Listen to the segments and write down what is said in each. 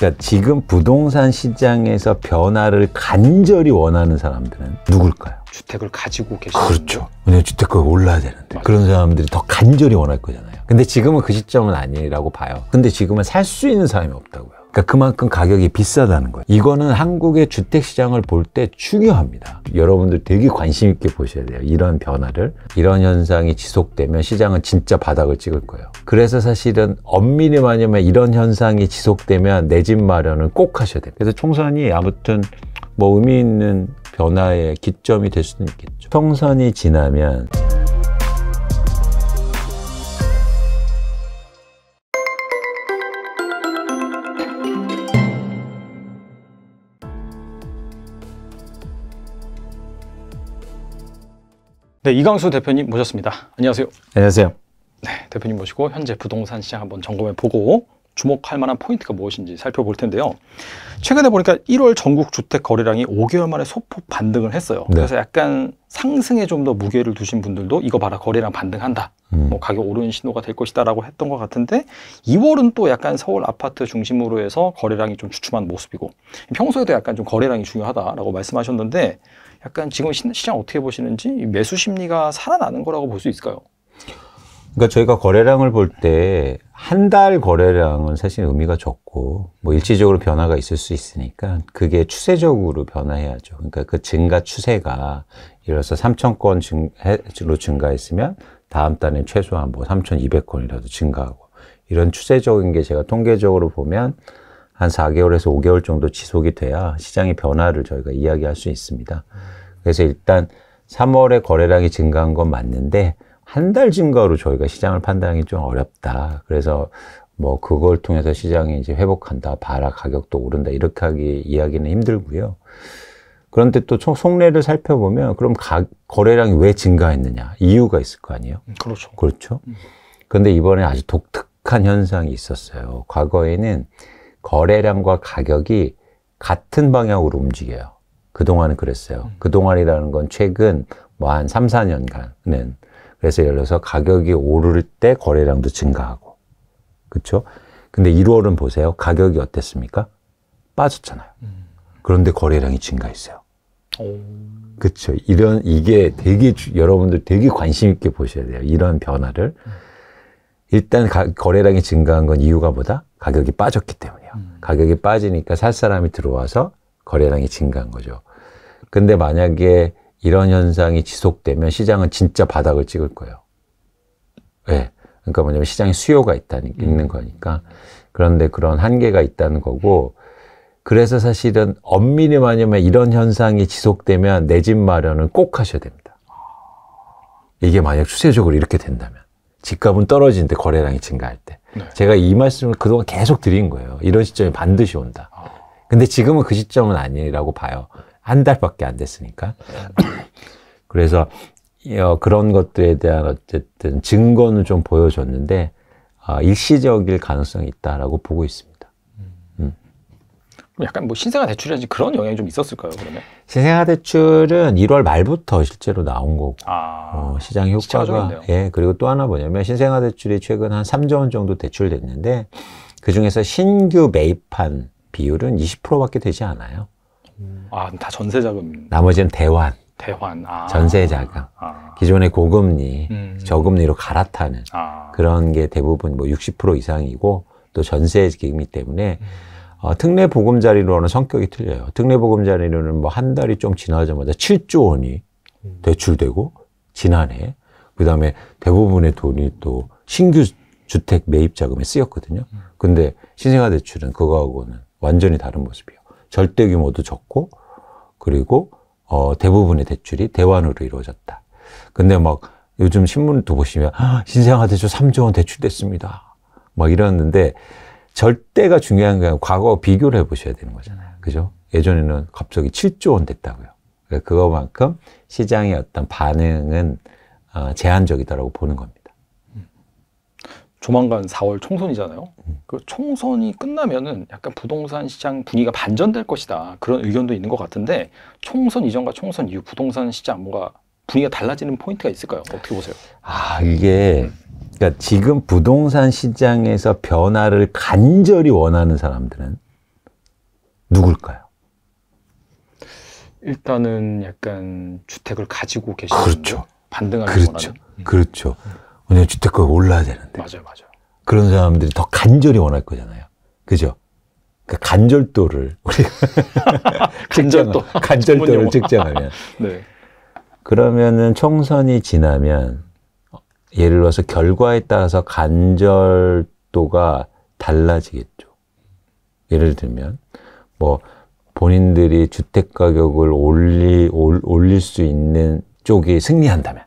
그러니까 지금 부동산 시장에서 변화를 간절히 원하는 사람들은 누굴까요? 주택을 가지고 계시는 그렇죠. 왜냐면 주택가가 올라야 되는데 맞아요. 그런 사람들이 더 간절히 원할 거잖아요. 근데 지금은 그 시점은 아니라고 봐요. 근데 지금은 살 수 있는 사람이 없다고요. 그러니까 그만큼 가격이 비싸다는 거예요. 이거는 한국의 주택 시장을 볼 때 중요합니다. 여러분들 되게 관심 있게 보셔야 돼요. 이런 변화를. 이런 현상이 지속되면 시장은 진짜 바닥을 찍을 거예요. 그래서 사실은 엄밀히 말하면 이런 현상이 지속되면 내 집 마련은 꼭 하셔야 돼요. 그래서 총선이 아무튼 뭐 의미 있는 변화의 기점이 될 수는 있겠죠. 총선이 지나면 네, 이광수 대표님 모셨습니다. 안녕하세요. 안녕하세요. 네, 대표님 모시고 현재 부동산 시장 한번 점검해 보고 주목할 만한 포인트가 무엇인지 살펴볼 텐데요. 최근에 보니까 1월 전국 주택 거래량이 5개월 만에 소폭 반등을 했어요. 네. 그래서 약간 상승에 좀 더 무게를 두신 분들도 이거 봐라 거래량 반등한다. 음. 뭐 가격 오르는 신호가 될 것이다라고 했던 것 같은데 2월은 또 약간 서울 아파트 중심으로 해서 거래량이 좀 주춤한 모습이고 평소에도 약간 좀 거래량이 중요하다라고 말씀하셨는데 약간 지금 시장 어떻게 보시는지 매수 심리가 살아나는 거라고 볼 수 있을까요? 그러니까 저희가 거래량을 볼 때 한 달 거래량은 사실 의미가 적고 뭐 일시적으로 변화가 있을 수 있으니까 그게 추세적으로 변화해야죠. 그러니까 그 증가 추세가 예를 들어서 3천건 증로 증가했으면 다음 달엔 최소한 뭐 3,200건이라도 증가하고 이런 추세적인 게 제가 통계적으로 보면 한 4개월에서 5개월 정도 지속이 돼야 시장의 변화를 저희가 이야기할 수 있습니다. 그래서 일단 3월에 거래량이 증가한 건 맞는데 한달 증가로 저희가 시장을 판단하기 좀 어렵다. 그래서 뭐 그걸 통해서 시장이 이제 회복한다, 바라 가격도 오른다 이렇게 하기 이야기는 힘들고요. 그런데 또 속내를 살펴보면 그럼 가, 거래량이 왜 증가했느냐 이유가 있을 거 아니에요. 음, 그렇죠. 그렇죠. 그런데 음. 이번에 아주 독특한 현상이 있었어요. 과거에는 거래량과 가격이 같은 방향으로 움직여요. 그동안은 그랬어요. 음. 그동안이라는 건 최근 뭐 한 3, 4년간은 그래서 예를 들어서 가격이 오를 때 거래량도 증가하고. 그렇죠? 근데 1월은 보세요. 가격이 어땠습니까? 빠졌잖아요. 음. 그런데 거래량이 증가했어요. 그렇죠. 이런 이게 되게 여러분들 되게 관심 있게 보셔야 돼요. 이런 변화를 음. 일단 가, 거래량이 증가한 건 이유가 뭐다? 가격이 빠졌기 때문이에요. 음. 가격이 빠지니까 살 사람이 들어와서 거래량이 증가한 거죠. 근데 만약에 이런 현상이 지속되면 시장은 진짜 바닥을 찍을 거예요. 왜? 예. 그러니까 뭐냐면 시장에 수요가 있다는 음. 있는 거니까. 그런데 그런 한계가 있다는 거고 그래서 사실은 엄밀히 말하면 이런 현상이 지속되면 내 집 마련은 꼭 하셔야 됩니다. 이게 만약 추세적으로 이렇게 된다면 집값은 떨어지는데 거래량이 증가할 때 네. 제가 이 말씀을 그동안 계속 드린 거예요. 이런 시점이 반드시 온다. 아. 근데 지금은 그 시점은 아니라고 봐요. 한 달밖에 안 됐으니까. 그래서 어, 그런 것들에 대한 어쨌든 증거는 좀 보여줬는데 어, 일시적일 가능성이 있다라고 보고 있습니다. 음. 음. 약간 뭐 신생아 대출이라든지 그런 영향이 좀 있었을까요? 그러면 신생아 대출은 1월 말부터 실제로 나온 거고 아, 어, 시장 효과가 예 그리고 또 하나 뭐냐면 신생아 대출이 최근 한 3조 원 정도 대출됐는데 그 중에서 신규 매입한 비율은 20%밖에 되지 않아요. 아, 다 전세 자금. 나머지는 대환. 대환. 아. 전세 자금. 아. 기존의 고금리, 음. 저금리로 갈아타는 아. 그런 게 대부분 뭐 60% 이상이고 또 전세 기금이 때문에 음. 어, 특례 보금자리로는 성격이 틀려요. 특례 보금자리로는 뭐 한 달이 좀 지나자마자 7조 원이 음. 대출되고 지난해 그다음에 대부분의 돈이 또 신규 주택 매입 자금에 쓰였거든요. 음. 근데 신생아 대출은 그거하고는 완전히 다른 모습이에요. 절대 규모도 적고 그리고 어, 대부분의 대출이 대환으로 이루어졌다. 근데 막 요즘 신문도 보시면 아, 신생아대출 3조 원 대출됐습니다. 막 이러는데 절대가 중요한 게 아니라 과거 비교를 해보셔야 되는 거잖아요. 그죠? 예전에는 갑자기 7조 원 됐다고요. 그러니까 그거만큼 시장의 어떤 반응은 어, 제한적이다라고 보는 겁니다. 조만간 4월 총선이잖아요. 음. 그 총선이 끝나면은 약간 부동산 시장 분위기가 반전될 것이다. 그런 의견도 있는 것 같은데 총선 이전과 총선 이후 부동산 시장 뭔가 분위기가 달라지는 포인트가 있을까요? 어떻게 보세요? 아, 이게 음. 그러니까 지금 부동산 시장에서 변화를 간절히 원하는 사람들은 누굴까요? 일단은 약간 주택을 가지고 계시는 그렇죠. 반등하는 그렇죠. 원하는. 그렇죠. 음. 왜냐면 주택가가 올라야 되는데. 맞아요, 맞아요. 그런 사람들이 더 간절히 원할 거잖아요. 그죠? 그 간절도를 우리가 간절도 간절도를 측정하면 네. 그러면은 총선이 지나면 예를 들어서 결과에 따라서 간절도가 달라지겠죠. 예를 들면 뭐 본인들이 주택 가격을 올리 올, 올릴 수 있는 쪽이 승리한다면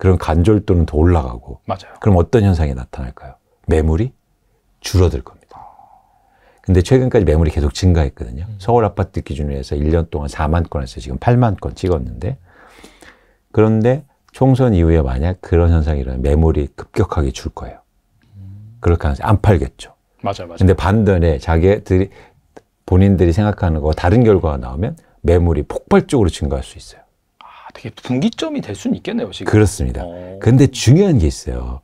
그런 간절도는 더 올라가고 맞아요. 그럼 어떤 현상이 나타날까요? 매물이 줄어들 겁니다. 근데 최근까지 매물이 계속 증가했거든요. 음. 서울 아파트 기준으로 해서 1년 동안 4만 건에서 지금 8만 건 찍었는데 그런데 총선 이후에 만약 그런 현상이 일어나면 매물이 급격하게 줄 거예요. 음. 그럴 가능성이 안 팔겠죠. 맞아요, 맞아요. 근데 반대에 자기들이 본인들이 생각하는 거 다른 결과가 나오면 매물이 폭발적으로 증가할 수 있어요. 되게 분기점이 될 수는 있겠네요, 지금. 그렇습니다. 그런데 어. 중요한 게 있어요.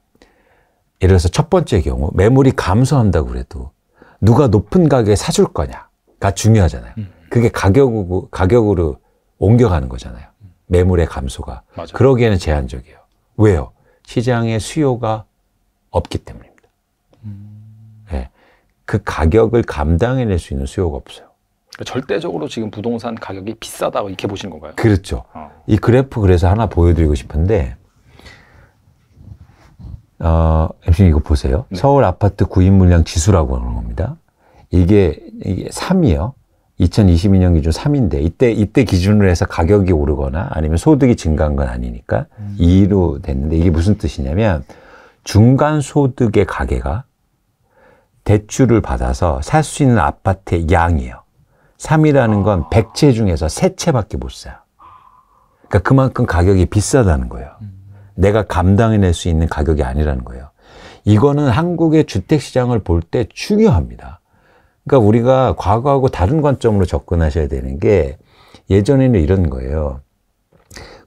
예를 들어서 첫 번째 경우 매물이 감소한다고 그래도 누가 높은 가격에 사줄 거냐가 중요하잖아요. 음. 그게 가격으로, 가격으로 옮겨가는 거잖아요. 매물의 감소가. 맞아요. 그러기에는 제한적이에요. 왜요? 시장의 수요가 없기 때문입니다. 음. 네. 그 가격을 감당해낼 수 있는 수요가 없어요. 그러니까 절대적으로 지금 부동산 가격이 비싸다고 이렇게 보시는 건가요? 그렇죠. 어. 이 그래프 그래서 하나 보여드리고 싶은데 어, MC님 이거 보세요. 네. 서울 아파트 구입 물량 지수라고 하는 겁니다. 이게, 이게 3이요. 2022년 기준 3인데 이때 이때 기준으로 해서 가격이 오르거나 아니면 소득이 증가한 건 아니니까 음. 2로 됐는데 이게 무슨 뜻이냐면 중간 소득의 가게가 대출을 받아서 살 수 있는 아파트의 양이에요. 3이라는 건 100채 중에서 3채밖에 못 사요. 그러니까 그만큼 가격이 비싸다는 거예요. 내가 감당해낼 수 있는 가격이 아니라는 거예요. 이거는 한국의 주택 시장을 볼 때 중요합니다. 그러니까 우리가 과거하고 다른 관점으로 접근하셔야 되는 게 예전에는 이런 거예요.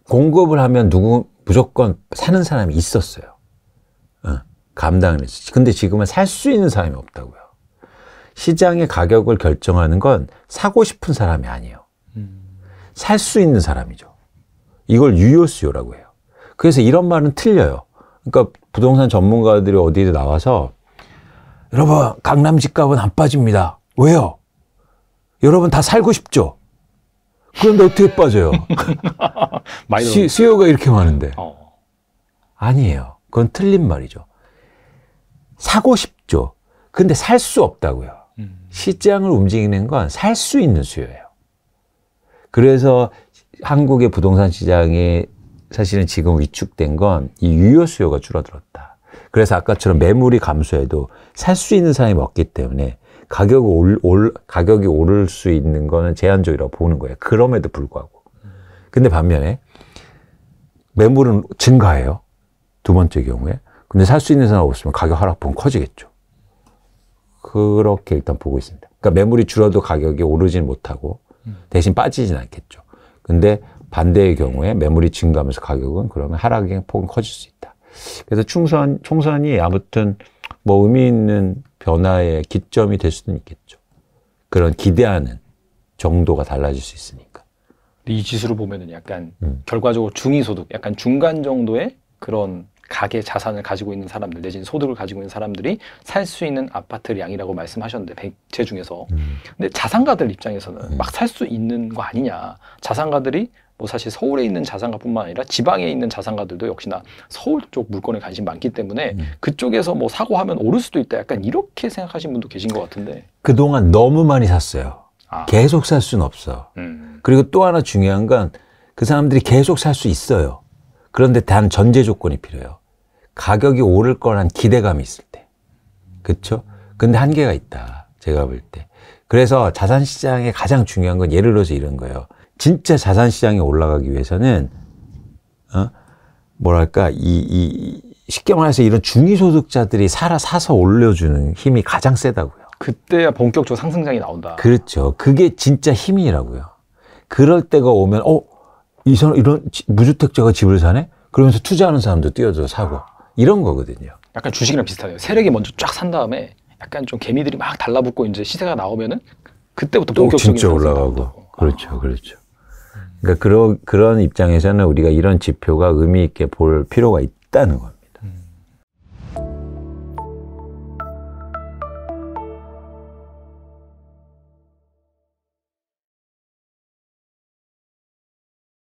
공급을 하면 누구 무조건 사는 사람이 있었어요. 어, 감당을 했어. 근데 지금은 살 수 있는 사람이 없다고요. 시장의 가격을 결정하는 건 사고 싶은 사람이 아니에요. 살 수 있는 사람이죠. 이걸 유효수요라고 해요. 그래서 이런 말은 틀려요. 그러니까 부동산 전문가들이 어디에 나와서 여러분 강남 집값은 안 빠집니다. 왜요? 여러분 다 살고 싶죠? 그런데 어떻게 빠져요? 수, 수요가 이렇게 많은데. 어. 아니에요. 그건 틀린 말이죠. 사고 싶죠. 근데 살 수 없다고요. 시장을 움직이는 건 살 수 있는 수요예요. 그래서 한국의 부동산 시장에 사실은 지금 위축된 건 이 유효 수요가 줄어들었다. 그래서 아까처럼 매물이 감소해도 살 수 있는 사람이 없기 때문에 가격이 올, 올, 가격이 오를 수 있는 거는 제한적이라고 보는 거예요. 그럼에도 불구하고. 근데 반면에 매물은 증가해요. 두 번째 경우에. 근데 살 수 있는 사람 없으면 가격 하락폭은 커지겠죠. 그렇게 일단 보고 있습니다. 그러니까 매물이 줄어도 가격이 오르진 못하고 음. 대신 빠지진 않겠죠. 근데 반대의 경우에 매물이 증가하면서 가격은 그러면 하락의 폭은 커질 수 있다. 그래서 총선, 총선이 아무튼 뭐 의미 있는 변화의 기점이 될 수는 있겠죠. 그런 기대하는 정도가 달라질 수 있으니까. 이 지수를 보면은 약간 음. 결과적으로 중위소득, 약간 중간 정도의 그런 가계 자산을 가지고 있는 사람들 내지는 소득을 가지고 있는 사람들이 살 수 있는 아파트량이라고 말씀하셨는데 백채 중에서 음. 근데 자산가들 입장에서는 음. 막살 수 있는 거 아니냐 자산가들이 뭐 사실 서울에 있는 자산가뿐만 아니라 지방에 있는 자산가들도 역시나 서울 쪽 물건에 관심 많기 때문에 음. 그쪽에서 뭐 사고 하면 오를 수도 있다 약간 이렇게 생각하신 분도 계신 것 같은데 그동안 너무 많이 샀어요 아. 계속 살 수는 없어 음. 그리고 또 하나 중요한 건 그 사람들이 계속 살 수 있어요 그런데 단 전제 조건이 필요해요 가격이 오를 거란 기대감이 있을 때. 그쵸 근데 한계가 있다. 제가 볼 때. 그래서 자산 시장에 가장 중요한 건 예를 들어서 이런 거예요. 진짜 자산 시장에 올라가기 위해서는 어? 뭐랄까 이, 이 쉽게 말해서 이런 중위소득자들이 살아 사서 올려주는 힘이 가장 세다고요. 그때야 본격적 상승장이 나온다. 그렇죠. 그게 진짜 힘이라고요. 그럴 때가 오면 어, 이 사람 이런 무주택자가 집을 사네? 그러면서 투자하는 사람도 뛰어들어 사고. 이런 거거든요. 약간 주식이랑 비슷하네요. 세력이 먼저 쫙 산 다음에 약간 좀 개미들이 막 달라붙고 이제 시세가 나오면은 그때부터 본격적인 진짜 올라가고 그렇죠, 아. 그렇죠. 그러니까 그러, 그런 입장에서는 우리가 이런 지표가 의미 있게 볼 필요가 있다는 겁니다.